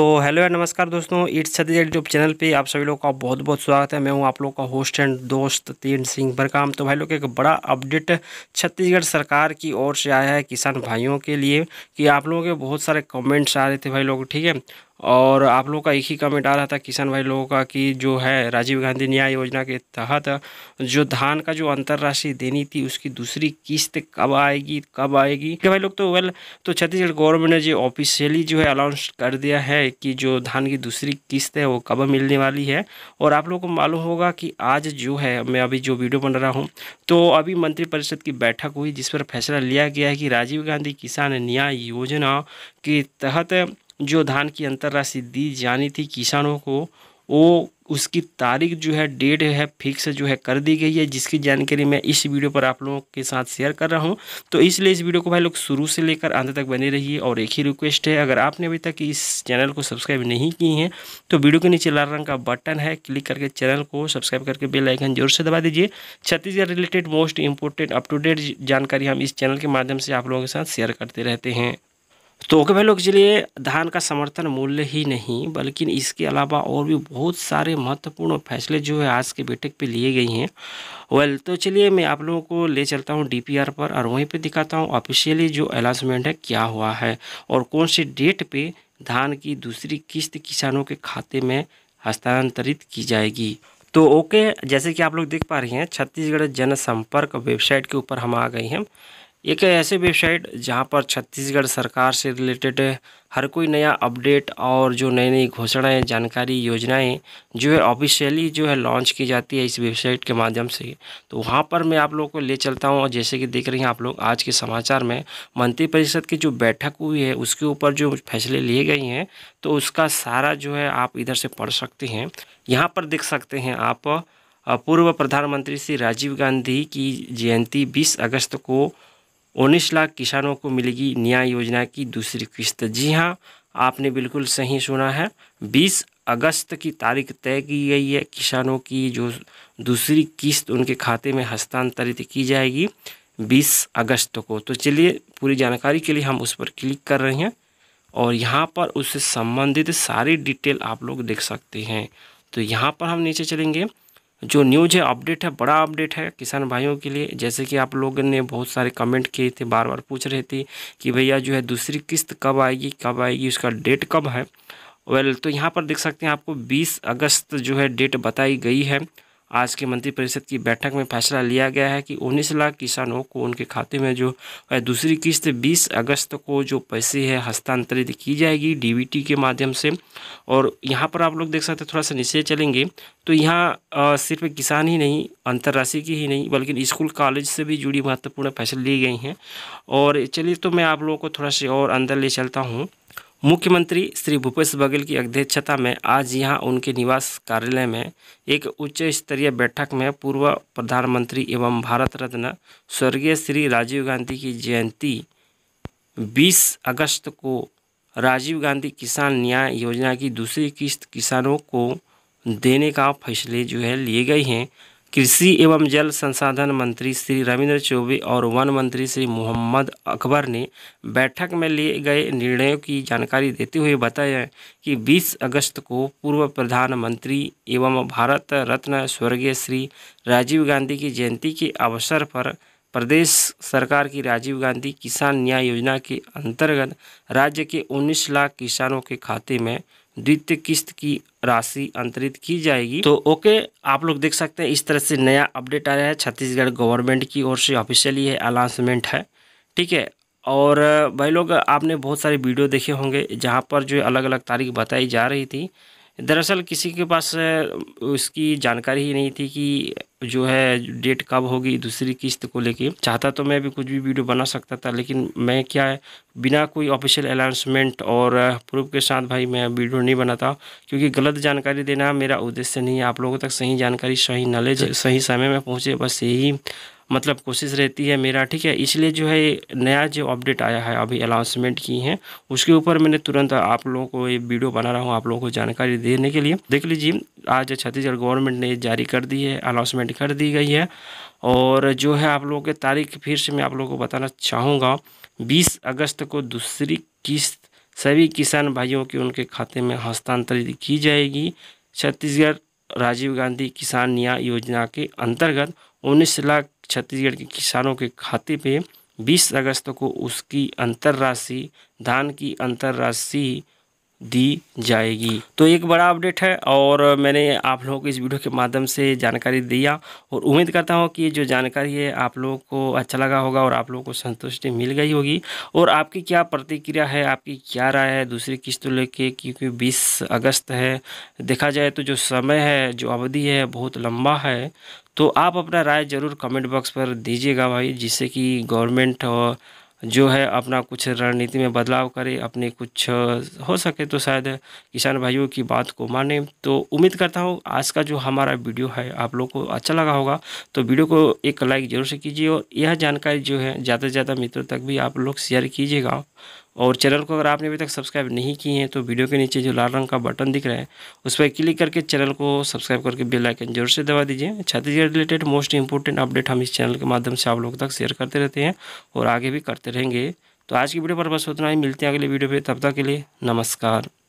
तो hello and नमस्कार दोस्तों इट्स छत्तीस यूट्यूब चैनल पे आप सभी लोग का बहुत बहुत स्वागत है मैं हूं आप लोगों का होस्ट एंड दोस्त तीन सिंह बरकाम तो भाई लोग एक बड़ा अपडेट छत्तीसगढ़ सरकार की ओर से आया है किसान भाइयों के लिए कि आप लोगों के बहुत सारे कमेंट्स आ रहे थे भाई लोग ठीक है और आप लोगों का एक ही कमेंट आ रहा था किसान भाई लोगों का कि जो है राजीव गांधी न्याय योजना के तहत जो धान का जो अंतर्राष्ट्रीय देनी थी उसकी दूसरी किस्त कब आएगी कब आएगी कि भाई लोग तो वेल तो छत्तीसगढ़ गवर्नमेंट ने जो ऑफिशियली जो है अनाउंस कर दिया है कि जो धान की दूसरी किस्त है वो कब मिलने वाली है और आप लोगों को मालूम होगा कि आज जो है मैं अभी जो वीडियो बन रहा हूँ तो अभी मंत्रिपरिषद की बैठक हुई जिस पर फैसला लिया गया है कि राजीव गांधी किसान न्याय योजना के तहत जो धान की अंतर राशि दी जानी थी किसानों को वो उसकी तारीख जो है डेट है फिक्स जो है कर दी गई है जिसकी जानकारी मैं इस वीडियो पर आप लोगों के साथ शेयर कर रहा हूं तो इसलिए इस वीडियो को भाई लोग शुरू से लेकर अंत तक बने रहिए और एक ही रिक्वेस्ट है अगर आपने अभी तक इस चैनल को सब्सक्राइब नहीं की है तो वीडियो के नीचे लाल रंग का बटन है क्लिक करके चैनल को सब्सक्राइब करके बेलाइकन जोर जरूर से दबा दीजिए Chhattisgarh related most important up to date जानकारी हम इस चैनल के माध्यम से आप लोगों के साथ शेयर करते रहते हैं तो ओके भाई लोग चलिए धान का समर्थन मूल्य ही नहीं बल्कि इसके अलावा और भी बहुत सारे महत्वपूर्ण फैसले जो है आज के बैठक पे लिए गए हैं वेल तो चलिए मैं आप लोगों को ले चलता हूँ डीपीआर पर और वहीं पे दिखाता हूँ ऑफिशियली जो अनाउंसमेंट है क्या हुआ है और कौन से डेट पे धान की दूसरी किस्त किसानों के खाते में हस्तांतरित की जाएगी तो ओके जैसे कि आप लोग देख पा रहे हैं छत्तीसगढ़ जनसंपर्क वेबसाइट के ऊपर हम आ गए हैं एक ऐसे वेबसाइट जहां पर छत्तीसगढ़ सरकार से रिलेटेड हर कोई नया अपडेट और जो नई नई घोषणाएं जानकारी योजनाएं जो है ऑफिशियली जो है लॉन्च की जाती है इस वेबसाइट के माध्यम से तो वहां पर मैं आप लोगों को ले चलता हूं और जैसे कि देख रहे हैं आप लोग आज के समाचार में मंत्रिपरिषद की जो बैठक हुई है उसके ऊपर जो फैसले लिए गए हैं तो उसका सारा जो है आप इधर से पढ़ सकते हैं यहाँ पर देख सकते हैं आप पूर्व प्रधानमंत्री श्री राजीव गांधी की जयंती बीस अगस्त को उन्नीस लाख किसानों को मिलेगी न्याय योजना की दूसरी किस्त जी हाँ आपने बिल्कुल सही सुना है बीस अगस्त की तारीख तय की गई है किसानों की जो दूसरी किस्त उनके खाते में हस्तांतरित की जाएगी बीस अगस्त को तो चलिए पूरी जानकारी के लिए हम उस पर क्लिक कर रहे हैं और यहाँ पर उससे संबंधित सारी डिटेल आप लोग देख सकते हैं तो यहाँ पर हम नीचे चलेंगे जो न्यूज़ है अपडेट है बड़ा अपडेट है किसान भाइयों के लिए जैसे कि आप लोगों ने बहुत सारे कमेंट किए थे बार बार पूछ रहे थे कि भैया जो है दूसरी किस्त कब आएगी कब आएगी उसका डेट कब है वेल तो यहाँ पर देख सकते हैं आपको 20 अगस्त जो है डेट बताई गई है आज के मंत्रिपरिषद की बैठक में फैसला लिया गया है कि उन्नीस लाख किसानों को उनके खाते में जो दूसरी किस्त 20 अगस्त को जो पैसे है हस्तांतरित की जाएगी डीबीटी के माध्यम से और यहाँ पर आप लोग देख सकते हैं थोड़ा सा निश्चय चलेंगे तो यहाँ सिर्फ किसान ही नहीं अंतर्राष्ट्रीय की ही नहीं बल्कि स्कूल कॉलेज से भी जुड़ी महत्वपूर्ण फैसले लिए गई हैं और चलिए तो मैं आप लोगों को थोड़ा सा और अंदर ले चलता हूँ मुख्यमंत्री श्री भूपेश बघेल की अध्यक्षता में आज यहां उनके निवास कार्यालय में एक उच्च स्तरीय बैठक में पूर्व प्रधानमंत्री एवं भारत रत्न स्वर्गीय श्री राजीव गांधी की जयंती 20 अगस्त को राजीव गांधी किसान न्याय योजना की दूसरी किस्त किसानों को देने का फैसले जो है लिए गए हैं कृषि एवं जल संसाधन मंत्री श्री रविंद्र चौबे और वन मंत्री श्री मोहम्मद अकबर ने बैठक में लिए गए निर्णयों की जानकारी देते हुए बताया कि 20 अगस्त को पूर्व प्रधानमंत्री एवं भारत रत्न स्वर्गीय श्री राजीव गांधी की जयंती के अवसर पर प्रदेश सरकार की राजीव गांधी किसान न्याय योजना के अंतर्गत राज्य के उन्नीस लाख किसानों के खाते में द्वितीय किस्त की राशि अंतरित की जाएगी तो ओके आप लोग देख सकते हैं इस तरह से नया अपडेट आ रहा है छत्तीसगढ़ गवर्नमेंट की ओर से ऑफिशियली है अनाउंसमेंट है ठीक है और भाई लोग आपने बहुत सारे वीडियो देखे होंगे जहाँ पर जो अलग अलग तारीख बताई जा रही थी दरअसल किसी के पास उसकी जानकारी ही नहीं थी कि जो है डेट कब होगी दूसरी किस्त को लेके चाहता तो मैं भी कुछ भी वीडियो बना सकता था लेकिन मैं क्या है बिना कोई ऑफिशियल अनाउंसमेंट और प्रूफ के साथ भाई मैं वीडियो नहीं बनाता क्योंकि गलत जानकारी देना मेरा उद्देश्य नहीं है आप लोगों तक सही जानकारी सही नॉलेज सही समय में पहुँचे बस यही मतलब कोशिश रहती है मेरा ठीक है इसलिए जो है नया जो अपडेट आया है अभी अनाउंसमेंट की है उसके ऊपर मैंने तुरंत आप लोगों को ये वीडियो बना रहा हूँ आप लोगों को जानकारी देने के लिए देख लीजिए आज छत्तीसगढ़ गवर्नमेंट ने जारी कर दी है अनाउंसमेंट कर दी गई है और जो है आप लोगों के तारीख फिर से मैं आप लोगों को बताना चाहूँगा बीस अगस्त को दूसरी किस्त सभी किसान भाइयों के उनके खाते में हस्तांतरित की जाएगी छत्तीसगढ़ राजीव गांधी किसान न्याय योजना के अंतर्गत उन्नीस लाख छत्तीसगढ़ के किसानों के खाते पे 20 अगस्त को उसकी अंतर्राशि धान की अंतर्राशि दी जाएगी तो एक बड़ा अपडेट है और मैंने आप लोगों को इस वीडियो के माध्यम से जानकारी दिया और उम्मीद करता हूँ कि जो जानकारी है आप लोगों को अच्छा लगा होगा और आप लोगों को संतुष्टि मिल गई होगी और आपकी क्या प्रतिक्रिया है आपकी क्या राय है दूसरी किस्त तो लेके क्योंकि बीस अगस्त है देखा जाए तो जो समय है जो अवधि है बहुत लंबा है तो आप अपना राय ज़रूर कमेंट बॉक्स पर दीजिएगा भाई जिससे कि गवर्नमेंट जो है अपना कुछ रणनीति में बदलाव करे अपने कुछ हो सके तो शायद किसान भाइयों की बात को माने तो उम्मीद करता हूँ आज का जो हमारा वीडियो है आप लोग को अच्छा लगा होगा तो वीडियो को एक लाइक जरूर से कीजिए और यह जानकारी जो है ज़्यादा से ज़्यादा मित्रों तक भी आप लोग शेयर कीजिएगा और चैनल को अगर आपने अभी तक सब्सक्राइब नहीं किए हैं तो वीडियो के नीचे जो लाल रंग का बटन दिख रहा है उस पर क्लिक करके चैनल को सब्सक्राइब करके बेल आइकन जरूर से दबा दीजिए Chhattisgarh related most important update हम इस चैनल के माध्यम से आप लोग तक शेयर करते रहते हैं और आगे भी करते रहेंगे तो आज की वीडियो पर बस उतना ही मिलते हैं अगले वीडियो पर तब तक के लिए नमस्कार